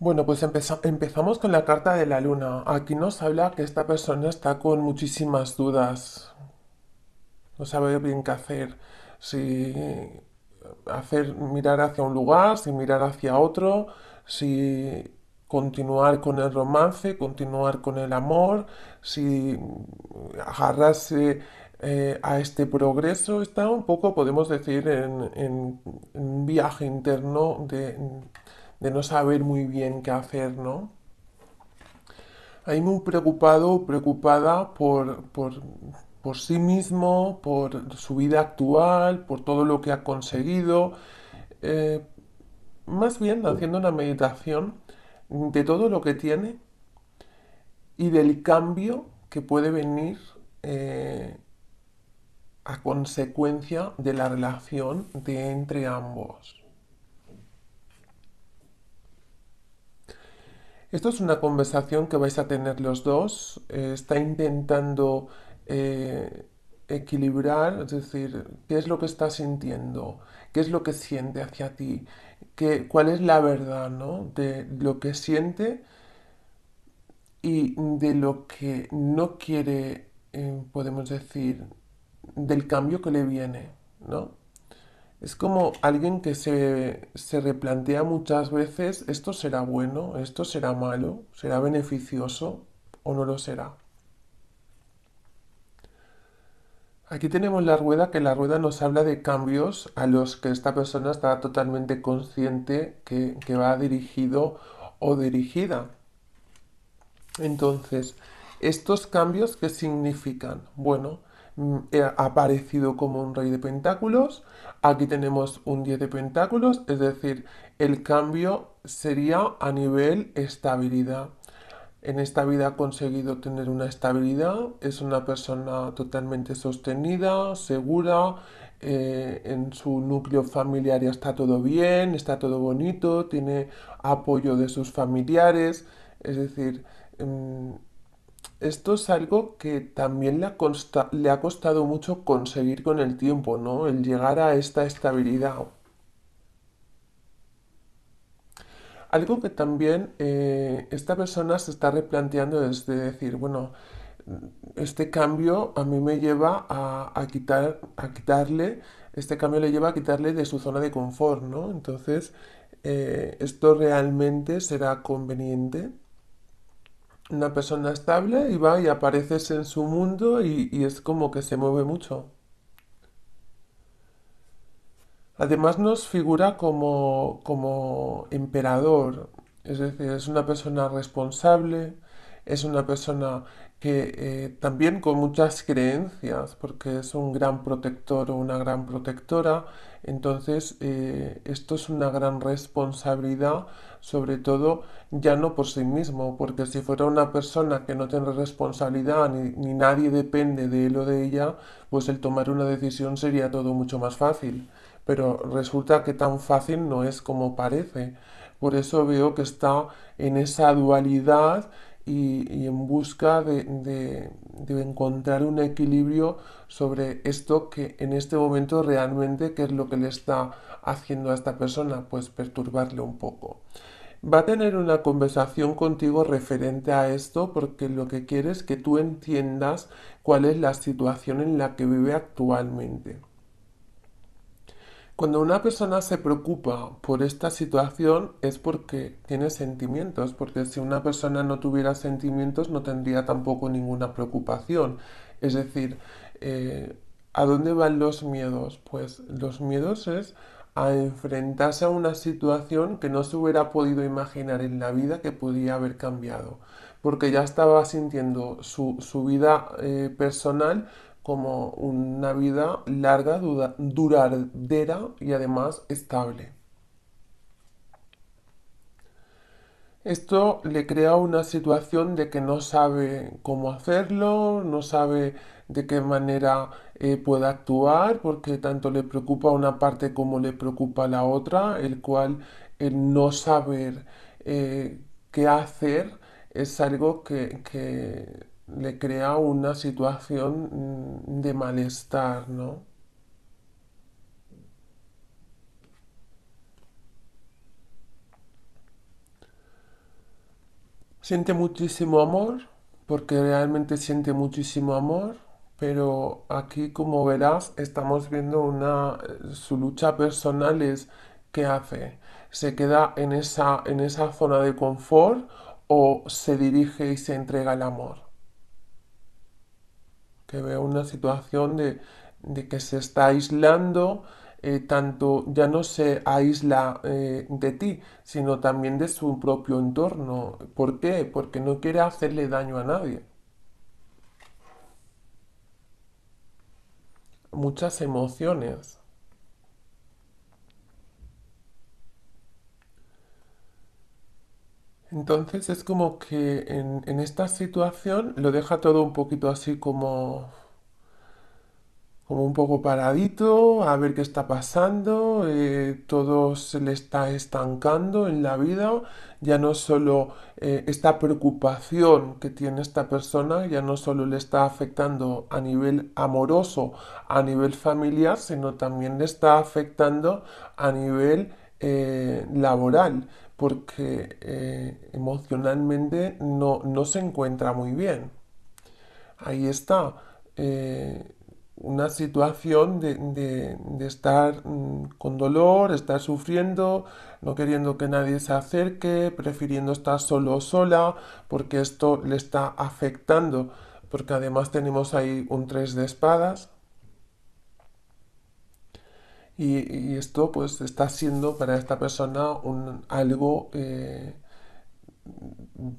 Bueno, pues empezamos con la carta de la luna. Aquí nos habla que esta persona está con muchísimas dudas. No sabe bien qué hacer. Si eh, hacer mirar hacia un lugar, si mirar hacia otro, si continuar con el romance, continuar con el amor, si agarrarse eh, a este progreso, está un poco, podemos decir, en un viaje interno de, de no saber muy bien qué hacer, ¿no? Ahí muy preocupado preocupada por, sí mismo, por su vida actual, por todo lo que ha conseguido. Eh, más bien haciendo una meditación de todo lo que tiene y del cambio que puede venir eh, a consecuencia de la relación de entre ambos. Esto es una conversación que vais a tener los dos. está intentando eh, equilibrar, es decir, qué es lo que está sintiendo, qué es lo que siente hacia ti, ¿Qué, cuál es la verdad ¿no? de lo que siente y de lo que no quiere, eh, podemos decir, del cambio que le viene, ¿no? Es como alguien que se, replantea muchas veces, ¿esto será bueno? ¿Esto será malo? ¿Será beneficioso o no lo será? Aquí tenemos la rueda, que la rueda nos habla de cambios a los que esta persona está totalmente consciente que, que va dirigido o dirigida. Entonces, ¿estos cambios qué significan? Bueno, Mm, eh, ha aparecido como un rey de pentáculos. Aquí tenemos un 10 de pentáculos, es decir, el cambio sería a nivel estabilidad. En esta vida ha conseguido tener una estabilidad, es una persona totalmente sostenida, segura, eh, en su núcleo familiar ya está todo bien, está todo bonito, tiene apoyo de sus familiares, es decir, mm, esto es algo que también le ha, costado mucho conseguir con el tiempo, ¿no? El llegar a esta estabilidad. Algo que también eh, esta persona se está replanteando es decir, bueno, este cambio a mí me lleva a, a, quitarle, este cambio le lleva a quitarle de su zona de confort, ¿no? Entonces, eh, ¿esto realmente será conveniente? una persona estable y va y apareces en su mundo y, y es como que se mueve mucho. Además nos figura como, como emperador, es decir, es una persona responsable, es una persona que eh, también con muchas creencias, porque es un gran protector o una gran protectora, entonces eh, esto es una gran responsabilidad, sobre todo ya no por sí mismo, porque si fuera una persona que no tiene responsabilidad ni, ni nadie depende de él o de ella, pues el tomar una decisión sería todo mucho más fácil, pero resulta que tan fácil no es como parece. Por eso veo que está en esa dualidad y, en busca de, de, encontrar un equilibrio sobre esto que en este momento realmente, ¿qué es lo que le está haciendo a esta persona? Pues perturbarle un poco. Va a tener una conversación contigo referente a esto porque lo que quiere es que tú entiendas cuál es la situación en la que vive actualmente. Cuando una persona se preocupa por esta situación es porque tiene sentimientos, porque si una persona no tuviera sentimientos no tendría tampoco ninguna preocupación. Es decir, eh, ¿a dónde van los miedos? Pues los miedos es a enfrentarse a una situación que no se hubiera podido imaginar en la vida que podía haber cambiado, porque ya estaba sintiendo su, vida eh, personal como una vida larga, duradera y además estable. Esto le crea una situación de que no sabe cómo hacerlo, no sabe de qué manera pueda eh, puede actuar, porque tanto le preocupa una parte como le preocupa la otra, el cual el no saber eh, qué hacer es algo que le crea una situación mm, de malestar, ¿no? Siente muchísimo amor, porque realmente siente muchísimo amor, pero aquí como verás estamos viendo eh, su lucha personal es qué hace, se queda en esa zona de confort o se dirige y se entrega el amor que veo una situación de, que se está aislando, eh, tanto ya no se aísla eh, de ti, sino también de su propio entorno. ¿Por qué? Porque no quiere hacerle daño a nadie. Muchas emociones. Entonces es como que en, esta situación lo deja todo un poquito así como como un poco paradito, a ver qué está pasando, eh, todo se le está estancando en la vida, ya no solo eh, esta preocupación que tiene esta persona, ya no solo le está afectando a nivel amoroso, a nivel familiar, sino también le está afectando a nivel eh, laboral porque eh, emocionalmente no, se encuentra muy bien. Ahí está eh, una situación de, estar mm, con dolor, estar sufriendo, no queriendo que nadie se acerque, prefiriendo estar solo o sola, porque esto le está afectando, porque además tenemos ahí un 3 de espadas, y, esto pues está siendo para esta persona un, algo eh,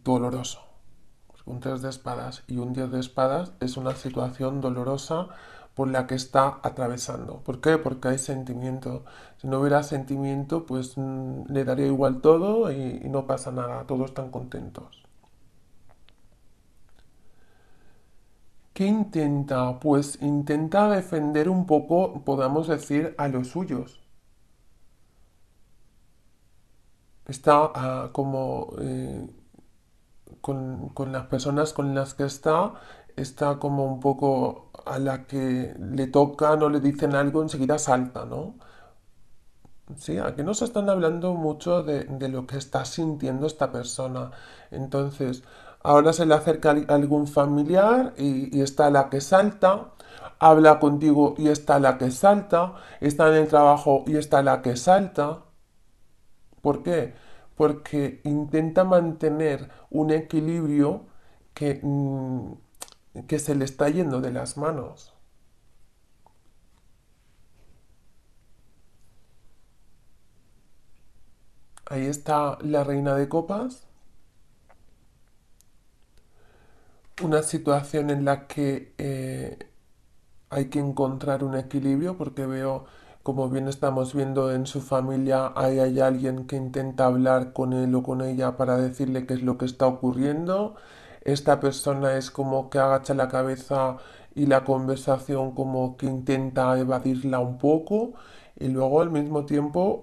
doloroso. Un tres de espadas y un diez de espadas es una situación dolorosa por la que está atravesando. ¿Por qué? Porque hay sentimiento. Si no hubiera sentimiento, pues mm, le daría igual todo y no pasa nada, todos están contentos. ¿Qué intenta? Pues intenta defender un poco, podamos decir, a los suyos. Está ah, como eh, con, las personas con las que está, está como un poco a la que le tocan o le dicen algo, enseguida salta, ¿no? Sí, aquí se están hablando mucho de lo que está sintiendo esta persona. Entonces, Ahora se le acerca algún familiar y, está la que salta, habla contigo y está la que salta, está en el trabajo y está la que salta. ¿Por qué? Porque intenta mantener un equilibrio que mm, se le está yendo de las manos. Ahí está la reina de copas. una situación en la que eh, hay que encontrar un equilibrio porque veo, como bien estamos viendo en su familia, ahí hay alguien que intenta hablar con él o con ella para decirle qué es lo que está ocurriendo. Esta persona es como que agacha la cabeza y la conversación como que intenta evadirla un poco y luego al mismo tiempo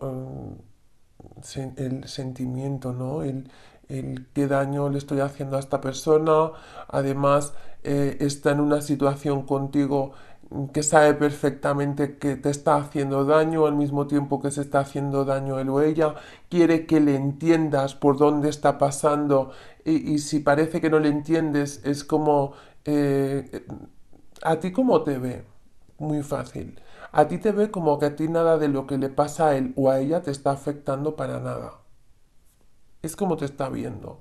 eh, el sentimiento, ¿no? El, en qué daño le estoy haciendo a esta persona, además eh, está en una situación contigo que sabe perfectamente que te está haciendo daño al mismo tiempo que se está haciendo daño él o ella, quiere que le entiendas por dónde está pasando y, si parece que no le entiendes es como eh, a ti cómo te ve, muy fácil, a ti te ve como que a ti nada de lo que le pasa a él o a ella te está afectando para nada es como te está viendo.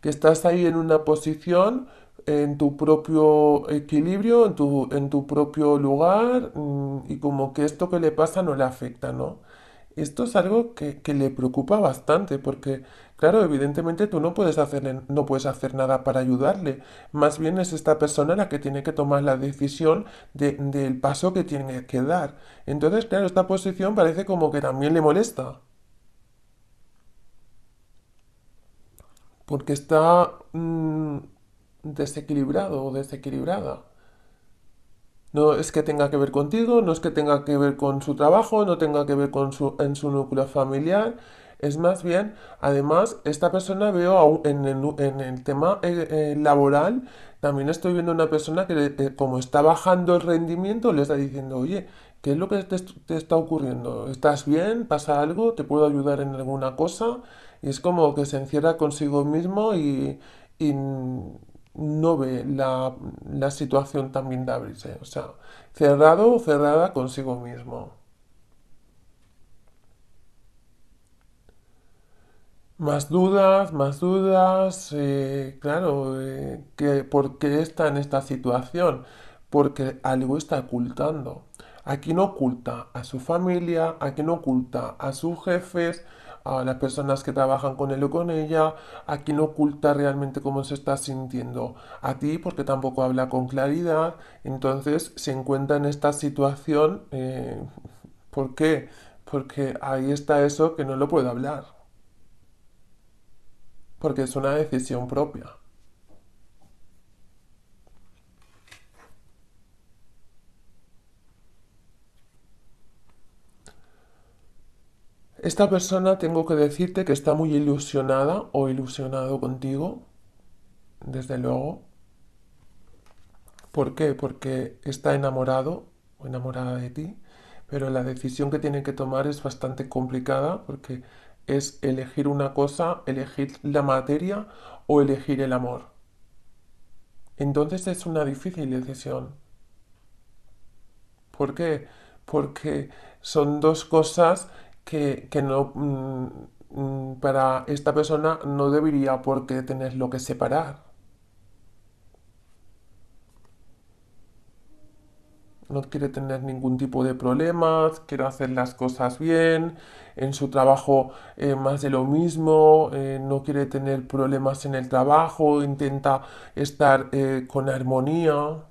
Que estás ahí en una posición, en tu propio equilibrio, en tu, en tu propio lugar, mm, y como que esto que le pasa no le afecta, ¿no? Esto es algo que, le preocupa bastante, porque, claro, evidentemente tú no puedes, hacer, no puedes hacer nada para ayudarle. Más bien es esta persona la que tiene que tomar la decisión del paso que tiene que dar. Entonces, claro, esta posición parece como que también le molesta. porque está mm, desequilibrado o desequilibrada. No es que tenga que ver contigo, no es que tenga que ver con su trabajo, no tenga que ver con su, en su núcleo familiar. Es más bien, además, esta persona veo en el, tema eh, eh, laboral, también estoy viendo una persona que eh, como está bajando el rendimiento, le está diciendo, oye, ¿qué es lo que te está ocurriendo? ¿Estás bien? ¿Pasa algo? ¿Te puedo ayudar en alguna cosa? Y es como que se encierra consigo mismo y, no ve la, situación también de abrirse. O sea, cerrado o cerrada consigo mismo. Más dudas, más dudas, eh, claro, eh, que, ¿por qué está en esta situación? Porque algo está ocultando. Aquí no oculta a su familia, aquí no oculta a sus jefes, a las personas que trabajan con él o con ella, a quien oculta realmente cómo se está sintiendo, a ti porque tampoco habla con claridad, entonces se encuentra en esta situación, eh, ¿por qué? Porque ahí está eso que no lo puedo hablar, porque es una decisión propia. Esta persona tengo que decirte que está muy ilusionada o ilusionado contigo, desde luego. ¿Por qué? Porque está enamorado o enamorada de ti, pero la decisión que tiene que tomar es bastante complicada porque es elegir una cosa, elegir la materia o elegir el amor. Entonces es una difícil decisión. ¿Por qué? Porque son dos cosas que, no, mm, mm, para esta persona no debería por qué lo que separar. no quiere tener ningún tipo de problemas, quiere hacer las cosas bien, en su trabajo eh, más de lo mismo, eh, no quiere tener problemas en el trabajo, intenta estar eh, con armonía.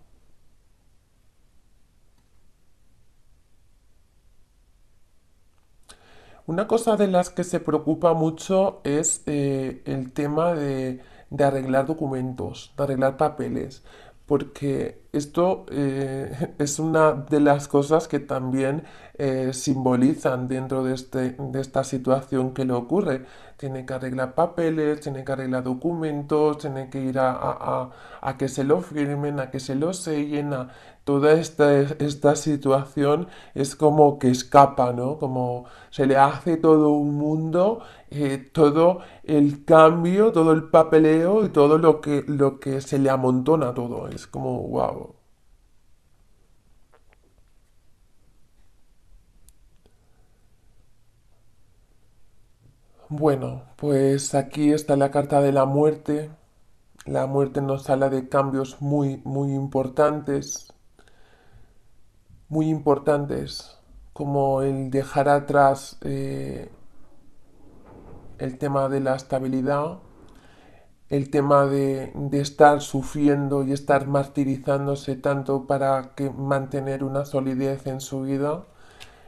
Una cosa de las que se preocupa mucho es eh, el tema de, arreglar documentos, de arreglar papeles, porque esto eh, es una de las cosas que también eh, simbolizan dentro de, este, de esta situación que le ocurre. Tiene que arreglar papeles, tiene que arreglar documentos, tiene que ir a, que se lo firmen, a que se lo sellen, toda esta, situación es como que escapa, ¿no? Como se le hace todo un mundo, eh, todo el cambio, todo el papeleo y todo lo que, lo que se le amontona todo. Es como, wow. Bueno, pues aquí está la carta de la muerte. La muerte nos habla de cambios muy, muy importantes, muy importantes, como el dejar atrás eh, el tema de la estabilidad, el tema de, estar sufriendo y estar martirizándose tanto para que mantener una solidez en su vida.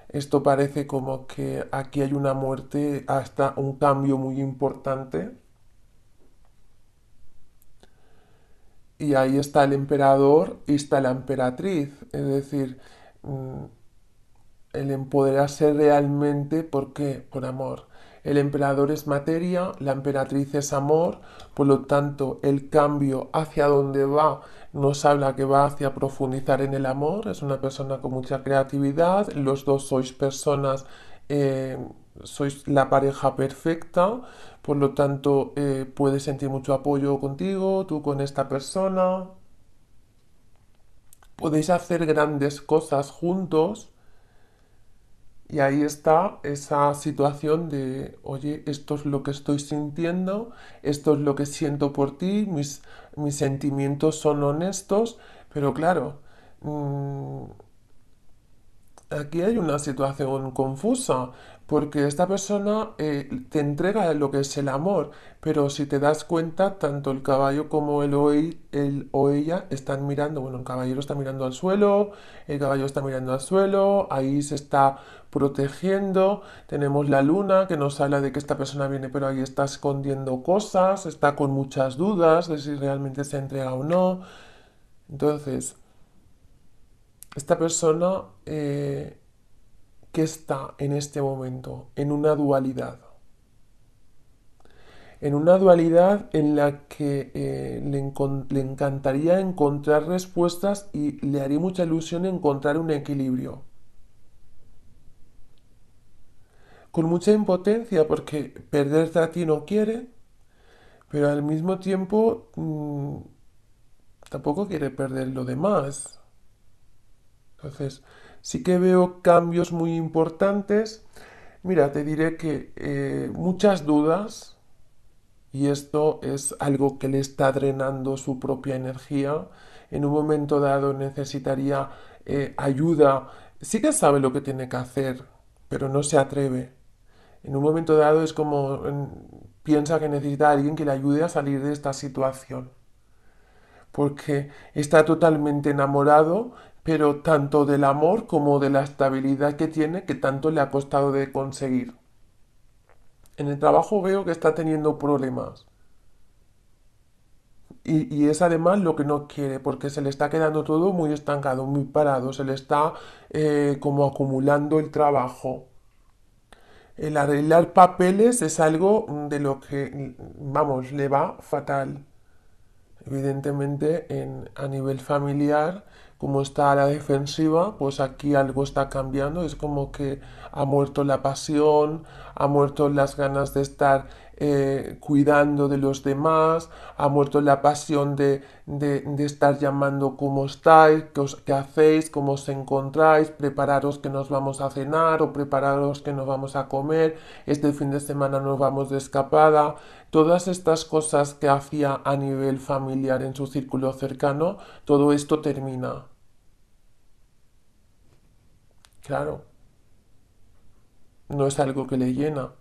Esto parece como que aquí hay una muerte, hasta un cambio muy importante. Y ahí está el emperador y está la emperatriz. Es decir, Mm, el empoderarse realmente, ¿por qué? Por amor. El emperador es materia, la emperatriz es amor, por lo tanto el cambio hacia donde va nos habla que va hacia profundizar en el amor, es una persona con mucha creatividad, los dos sois personas, eh, sois la pareja perfecta, por lo tanto eh, puedes sentir mucho apoyo contigo, tú con esta persona, podéis hacer grandes cosas juntos. Y ahí está esa situación de, oye, esto es lo que estoy sintiendo, esto es lo que siento por ti, mis, mis sentimientos son honestos, pero claro, mm, aquí hay una situación confusa, porque esta persona eh, te entrega lo que es el amor, pero si te das cuenta, tanto el caballo como el o, ella están mirando, bueno, el caballero está mirando al suelo, el caballo está mirando al suelo, ahí se está protegiendo, tenemos la luna que nos habla de que esta persona viene, pero ahí está escondiendo cosas, está con muchas dudas de si realmente se entrega o no. Entonces, esta persona... Eh, que está en este momento en una dualidad. En una dualidad en la que eh, le, encantaría encontrar respuestas y le haría mucha ilusión encontrar un equilibrio. Con mucha impotencia porque perderte a ti no quiere, pero al mismo tiempo mm, tampoco quiere perder lo demás. Entonces, sí que veo cambios muy importantes. Mira, te diré que eh, muchas dudas, y esto es algo que le está drenando su propia energía. En un momento dado necesitaría eh, ayuda. Sí que sabe lo que tiene que hacer, pero no se atreve. En un momento dado es como mm, piensa que necesita alguien que le ayude a salir de esta situación. Porque está totalmente enamorado pero tanto del amor como de la estabilidad que tiene que tanto le ha costado de conseguir. En el trabajo veo que está teniendo problemas. Y, es además lo que no quiere, porque se le está quedando todo muy estancado, muy parado, se le está eh, como acumulando el trabajo. El arreglar papeles es algo de lo que, vamos, le va fatal. Evidentemente, en, a nivel familiar, cómo está la defensiva, pues aquí algo está cambiando. Es como que ha muerto la pasión, ha muerto las ganas de estar eh, cuidando de los demás, ha muerto la pasión de, estar llamando cómo estáis, qué hacéis, cómo os encontráis, prepararos que nos vamos a cenar o prepararos que nos vamos a comer, este fin de semana nos vamos de escapada. Todas estas cosas que hacía a nivel familiar en su círculo cercano, todo esto termina. Claro, no es algo que le llena.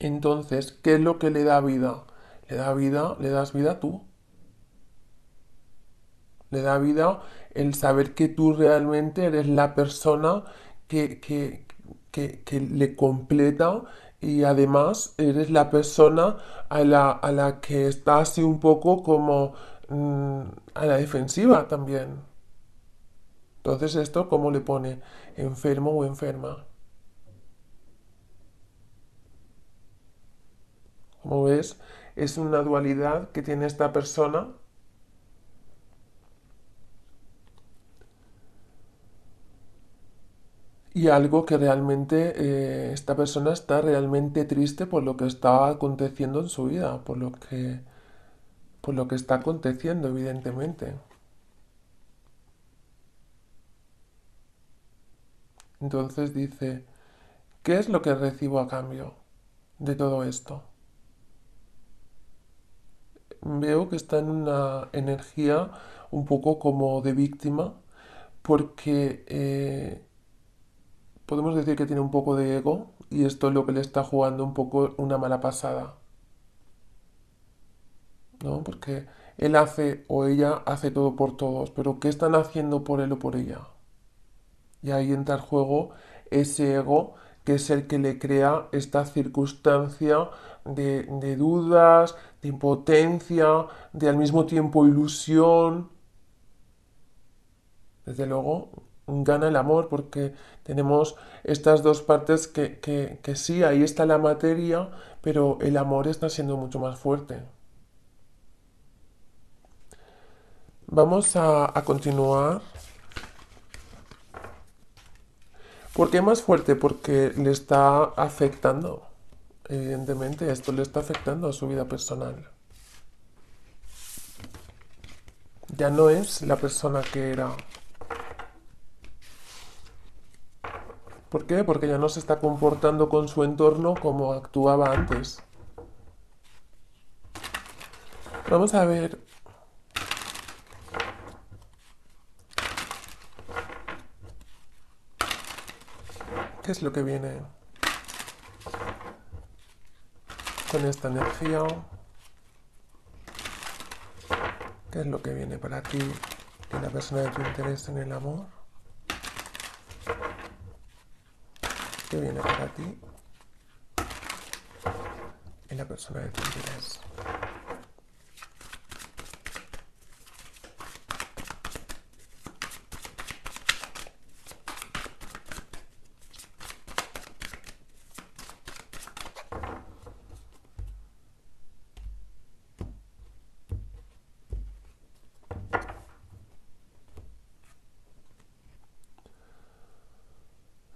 Entonces, ¿qué es lo que le da vida? Le da vida, le das vida tú. Le da vida el saber que tú realmente eres la persona que, le completa y además eres la persona a la, que está así un poco como mm, a la defensiva también. Entonces esto, ¿cómo le pone? Enfermo o enferma. Como ves, es una dualidad que tiene esta persona. Y algo que realmente eh, esta persona está realmente triste por lo que está aconteciendo en su vida, por lo que, por lo que está aconteciendo, evidentemente. Entonces dice, ¿qué es lo que recibo a cambio de todo esto? Veo que está en una energía un poco como de víctima, porque eh, podemos decir que tiene un poco de ego y esto es lo que le está jugando un poco una mala pasada. ¿No? Porque él hace o ella hace todo por todos, pero ¿qué están haciendo por él o por ella? Y ahí entra el juego ese ego que es el que le crea esta circunstancia de, dudas, de impotencia, de al mismo tiempo ilusión. Desde luego, gana el amor porque tenemos estas dos partes que, sí, ahí está la materia, pero el amor está siendo mucho más fuerte. Vamos a, a continuar ¿Por qué más fuerte? Porque le está afectando. Evidentemente, esto le está afectando a su vida personal. Ya no es la persona que era. ¿Por qué? Porque ya no se está comportando con su entorno como actuaba antes. Vamos a ver ¿Qué es lo que viene con esta energía? ¿Qué es lo que viene para ti y la persona de tu interés en el amor? ¿Qué viene para ti y la persona de tu interés?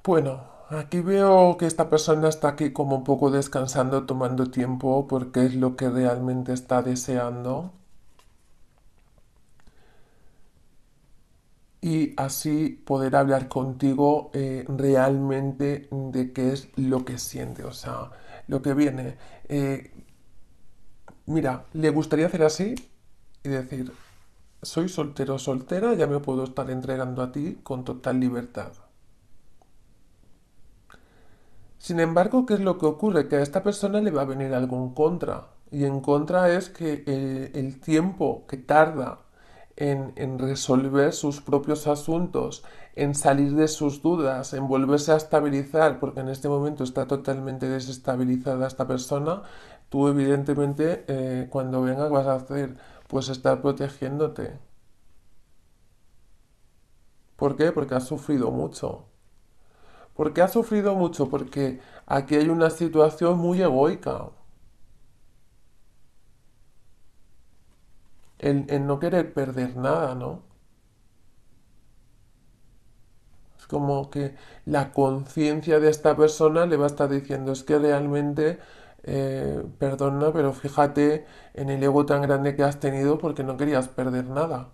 Bueno, aquí veo que esta persona está aquí como un poco descansando, tomando tiempo, porque es lo que realmente está deseando. y así poder hablar contigo eh, realmente de qué es lo que siente, o sea, lo que viene. Eh, mira, le gustaría hacer así y decir, soy soltero o soltera, ya me puedo estar entregando a ti con total libertad. Sin embargo, ¿qué es lo que ocurre? Que a esta persona le va a venir algo en contra. Y en contra es que eh, el, tiempo que tarda en, resolver sus propios asuntos, en salir de sus dudas, en volverse a estabilizar, porque en este momento está totalmente desestabilizada esta persona, tú evidentemente eh, cuando vengas vas a hacer, pues estar protegiéndote. ¿Por qué? Porque has sufrido mucho. Porque ha sufrido mucho, porque aquí hay una situación muy egoica. En, no querer perder nada, ¿no? Es como que la conciencia de esta persona le va a estar diciendo, es que realmente eh, perdona, pero fíjate en el ego tan grande que has tenido porque no querías perder nada.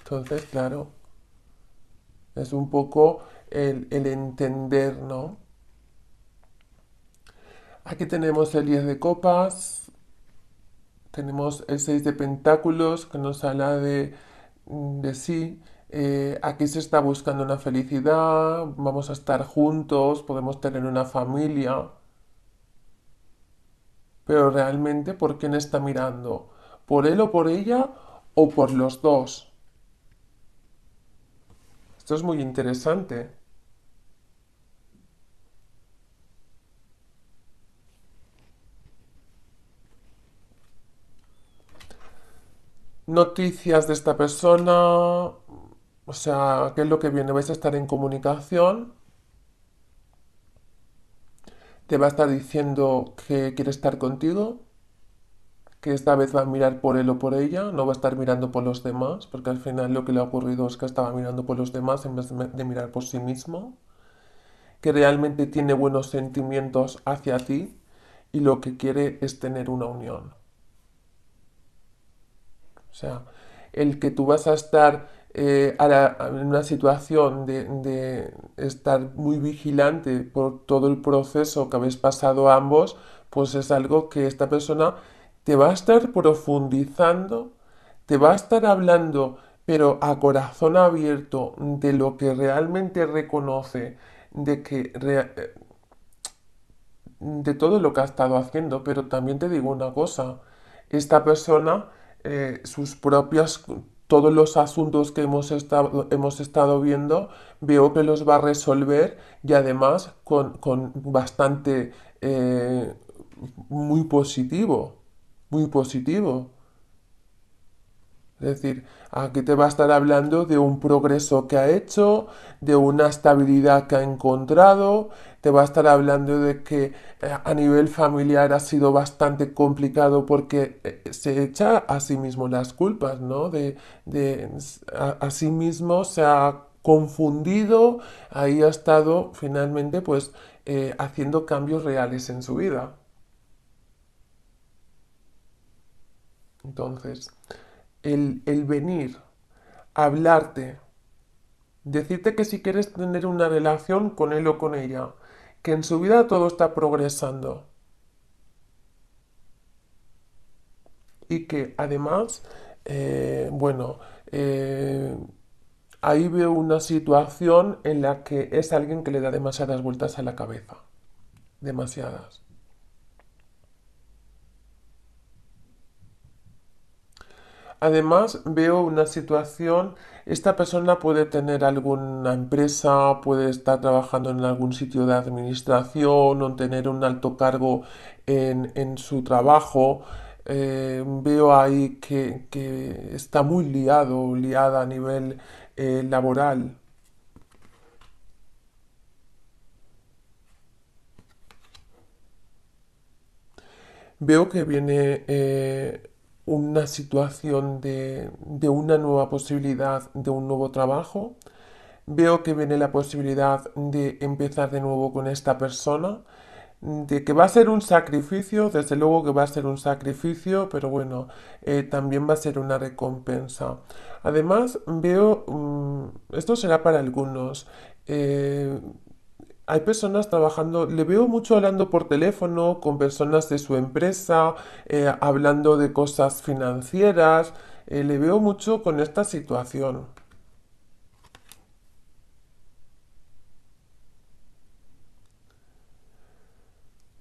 Entonces, claro, es un poco el, el entender, ¿no? Aquí tenemos el 10 de copas, tenemos el 6 de pentáculos que nos habla de, sí. Eh, aquí se está buscando una felicidad, vamos a estar juntos, podemos tener una familia. Pero realmente, ¿por quién está mirando? ¿Por él o por ella o por los dos? Esto es muy interesante. Noticias de esta persona, o sea, qué es lo que viene, vais a estar en comunicación. Te va a estar diciendo que quiere estar contigo que esta vez va a mirar por él o por ella, no va a estar mirando por los demás, porque al final lo que le ha ocurrido es que estaba mirando por los demás en vez de mirar por sí mismo, que realmente tiene buenos sentimientos hacia ti y lo que quiere es tener una unión. O sea, el que tú vas a estar eh, ...en una situación de, estar muy vigilante por todo el proceso que habéis pasado ambos, pues es algo que esta persona te va a estar profundizando, te va a estar hablando, pero a corazón abierto, de lo que realmente reconoce, de que... Eh, de todo lo que ha estado haciendo, pero también te digo una cosa, esta persona, eh, sus propias, todos los asuntos que hemos estado, hemos estado viendo, veo que los va a resolver y además con, bastante, eh, muy positivo muy positivo. Es decir, aquí te va a estar hablando de un progreso que ha hecho, de una estabilidad que ha encontrado, te va a estar hablando de que eh, a nivel familiar ha sido bastante complicado porque eh, se echa a sí mismo las culpas, ¿no? De, a, sí mismo se ha confundido, ahí ha estado finalmente pues eh, haciendo cambios reales en su vida. Entonces, el, el venir, hablarte, decirte que si quieres tener una relación con él o con ella, que en su vida todo está progresando. Y que además, eh, bueno, eh, ahí veo una situación en la que es alguien que le da demasiadas vueltas a la cabeza. Demasiadas. Además, veo una situación, esta persona puede tener alguna empresa, puede estar trabajando en algún sitio de administración o tener un alto cargo en, su trabajo. Eh, veo ahí que, está muy liado, liada a nivel eh, laboral. Veo que viene... Eh, una situación de, una nueva posibilidad de un nuevo trabajo, veo que viene la posibilidad de empezar de nuevo con esta persona, de que va a ser un sacrificio, desde luego que va a ser un sacrificio, pero bueno, eh, también va a ser una recompensa. Además, veo, mm, esto será para algunos, eh, hay personas trabajando, le veo mucho hablando por teléfono con personas de su empresa, eh, hablando de cosas financieras, eh, le veo mucho con esta situación.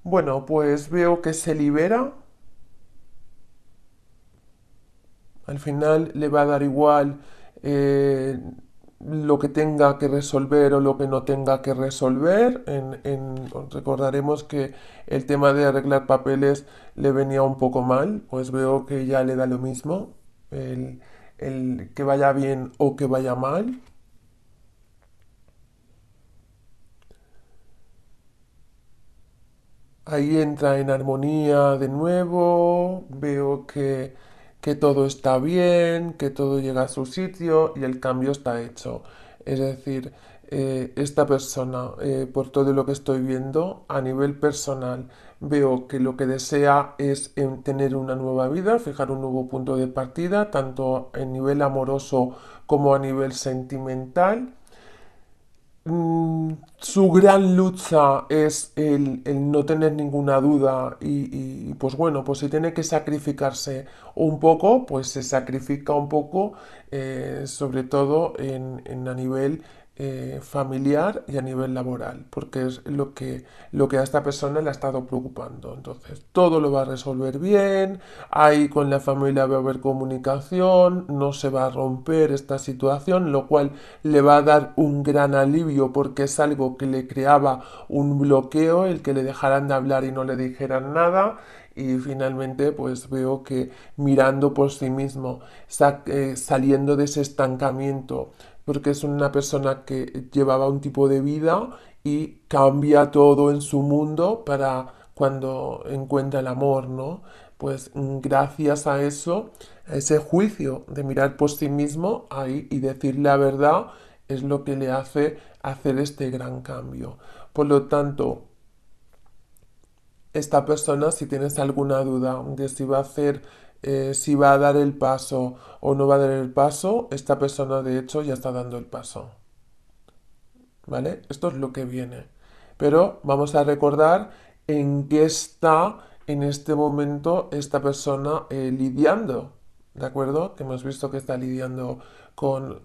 Bueno, pues veo que se libera. Al final le va a dar igual eh, lo que tenga que resolver o lo que no tenga que resolver. En, recordaremos que el tema de arreglar papeles le venía un poco mal, pues veo que ya le da lo mismo, el que vaya bien o que vaya mal. Ahí entra en armonía de nuevo, veo que que todo está bien, que todo llega a su sitio y el cambio está hecho. Es decir, eh, esta persona, eh, por todo lo que estoy viendo a nivel personal, veo que lo que desea es em, tener una nueva vida, fijar un nuevo punto de partida, tanto a nivel amoroso como a nivel sentimental Mm, su gran lucha es el, no tener ninguna duda y, pues bueno, pues si tiene que sacrificarse un poco, pues se sacrifica un poco, eh, sobre todo en, en a nivel eh, familiar y a nivel laboral, porque es lo que, lo que a esta persona le ha estado preocupando. Entonces, todo lo va a resolver bien, ahí con la familia va a haber comunicación, no se va a romper esta situación, lo cual le va a dar un gran alivio porque es algo que le creaba un bloqueo, el que le dejaran de hablar y no le dijeran nada y finalmente pues veo que mirando por sí mismo, eh, saliendo de ese estancamiento, porque es una persona que llevaba un tipo de vida y cambia todo en su mundo para cuando encuentra el amor, ¿no? Pues gracias a eso, a ese juicio de mirar por sí mismo ahí y decir la verdad es lo que le hace hacer este gran cambio. Por lo tanto, esta persona, si tienes alguna duda de si va a hacer eh, si va a dar el paso o no va a dar el paso, esta persona de hecho ya está dando el paso. ¿Vale? Esto es lo que viene. Pero vamos a recordar en qué está en este momento esta persona eh, lidiando. ¿De acuerdo? Que hemos visto que está lidiando con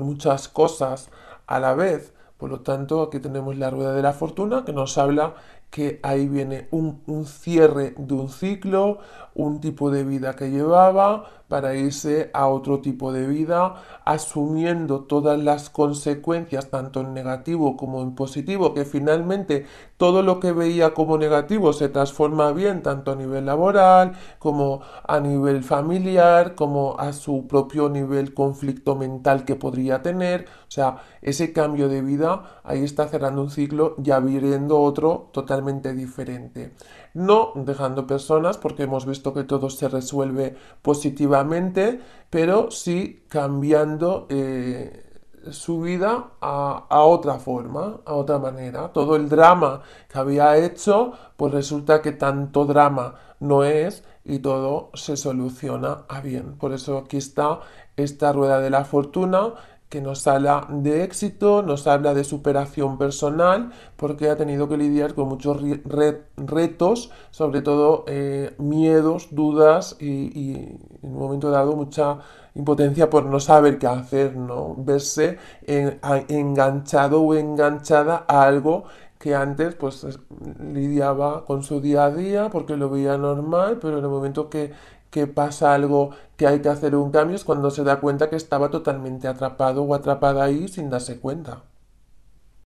muchas cosas a la vez. Por lo tanto, aquí tenemos la rueda de la fortuna que nos habla que ahí viene un, un cierre de un ciclo, un tipo de vida que llevaba, para irse a otro tipo de vida, asumiendo todas las consecuencias, tanto en negativo como en positivo, que finalmente todo lo que veía como negativo se transforma bien, tanto a nivel laboral como a nivel familiar, como a su propio nivel conflicto mental que podría tener. O sea, ese cambio de vida ahí está cerrando un ciclo y abriendo otro totalmente diferente no dejando personas porque hemos visto que todo se resuelve positivamente, pero sí cambiando eh, su vida a, otra forma, a otra manera. Todo el drama que había hecho, pues resulta que tanto drama no es y todo se soluciona a bien. Por eso aquí está esta rueda de la fortuna que nos habla de éxito, nos habla de superación personal, porque ha tenido que lidiar con muchos retos, sobre todo eh, miedos, dudas y, en un momento dado mucha impotencia por no saber qué hacer, ¿no? Verse enganchado o enganchada a algo que antes pues lidiaba con su día a día porque lo veía normal, pero en el momento que que pasa algo, que hay que hacer un cambio, es cuando se da cuenta que estaba totalmente atrapado o atrapada ahí sin darse cuenta.